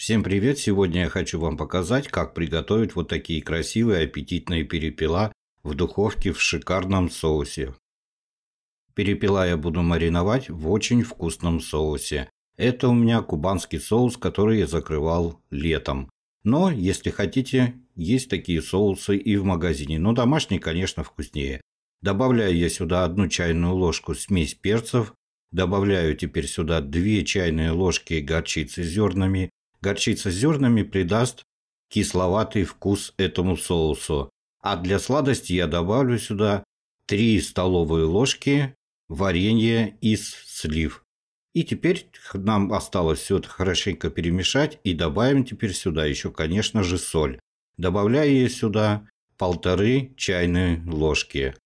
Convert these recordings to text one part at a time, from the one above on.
Всем привет! Сегодня я хочу вам показать, как приготовить вот такие красивые аппетитные перепела в духовке в шикарном соусе. Перепела я буду мариновать в очень вкусном соусе. Это у меня кубанский соус, который я закрывал летом. Но, если хотите, есть такие соусы и в магазине, но домашний, конечно, вкуснее. Добавляю я сюда одну чайную ложку смесь перцев, добавляю теперь сюда 2 чайные ложки горчицы зернами, Горчица с зернами придаст кисловатый вкус этому соусу. А для сладости я добавлю сюда 3 столовые ложки варенья из слив. И теперь нам осталось все это хорошенько перемешать и добавим теперь сюда еще, конечно же, соль. Добавляю ее сюда полторы чайные ложки.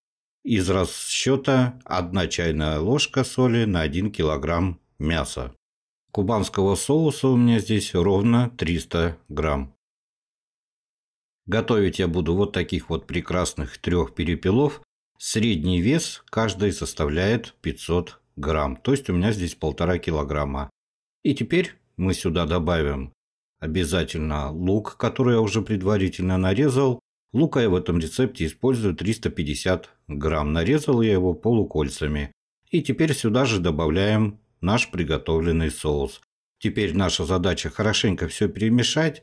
Из расчета 1 чайная ложка соли на 1 килограмм мяса. Кубанского соуса у меня здесь ровно 300 грамм. Готовить я буду вот таких вот прекрасных трех перепелов. Средний вес каждой составляет 500 грамм. То есть у меня здесь полтора килограмма. И теперь мы сюда добавим обязательно лук, который я уже предварительно нарезал. Лука я в этом рецепте использую 350 грамм. Нарезал я его полукольцами. И теперь сюда же добавляем наш приготовленный соус. Теперь наша задача хорошенько все перемешать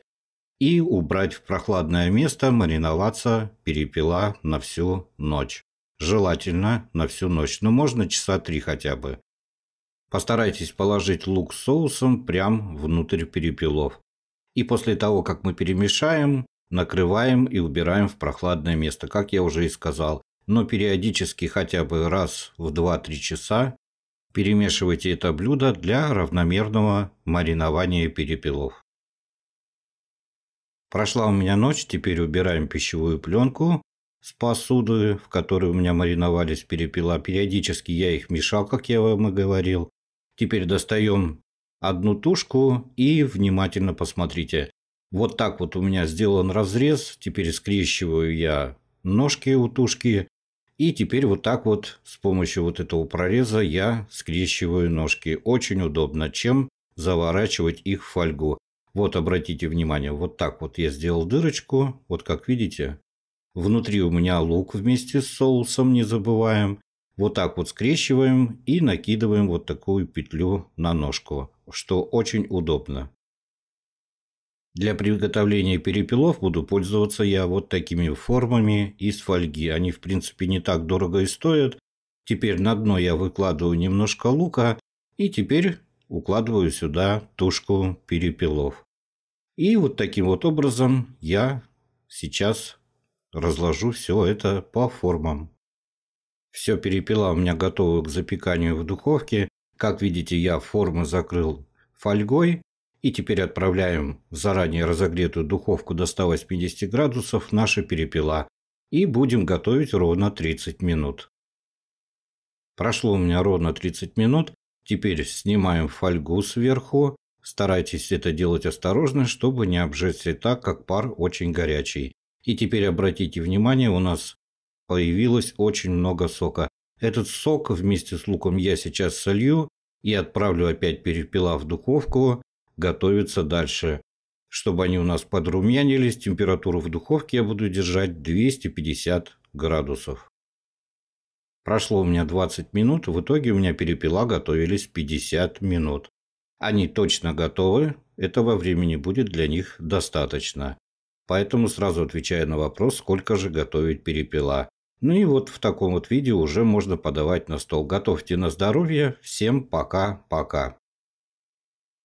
и убрать в прохладное место мариноваться перепела на всю ночь. Желательно на всю ночь, но ну, можно часа три хотя бы. Постарайтесь положить лук с соусом прямо внутрь перепелов. И после того, как мы перемешаем, накрываем и убираем в прохладное место, как я уже и сказал. Но периодически хотя бы раз в 2-3 часа Перемешивайте это блюдо для равномерного маринования перепелов. Прошла у меня ночь, теперь убираем пищевую пленку с посуды, в которой у меня мариновались перепела. Периодически я их мешал, как я вам и говорил. Теперь достаем одну тушку и внимательно посмотрите. Вот так вот у меня сделан разрез. Теперь скрещиваю я ножки у тушки и теперь вот так вот с помощью вот этого прореза я скрещиваю ножки. Очень удобно, чем заворачивать их в фольгу. Вот обратите внимание, вот так вот я сделал дырочку, вот как видите. Внутри у меня лук вместе с соусом, не забываем. Вот так вот скрещиваем и накидываем вот такую петлю на ножку, что очень удобно. Для приготовления перепелов буду пользоваться я вот такими формами из фольги. Они, в принципе, не так дорого и стоят. Теперь на дно я выкладываю немножко лука. И теперь укладываю сюда тушку перепелов. И вот таким вот образом я сейчас разложу все это по формам. Все перепела у меня готовы к запеканию в духовке. Как видите, я формы закрыл фольгой и теперь отправляем в заранее разогретую духовку до 180 градусов наши перепела и будем готовить ровно 30 минут. Прошло у меня ровно 30 минут, теперь снимаем фольгу сверху, старайтесь это делать осторожно, чтобы не обжечься так, как пар очень горячий. И теперь обратите внимание, у нас появилось очень много сока. Этот сок вместе с луком я сейчас солью и отправлю опять перепела в духовку готовиться дальше. Чтобы они у нас подрумянились, температуру в духовке я буду держать 250 градусов. Прошло у меня 20 минут, в итоге у меня перепела готовились 50 минут. Они точно готовы, этого времени будет для них достаточно. Поэтому сразу отвечаю на вопрос, сколько же готовить перепела. Ну и вот в таком вот виде уже можно подавать на стол. Готовьте на здоровье. Всем пока-пока.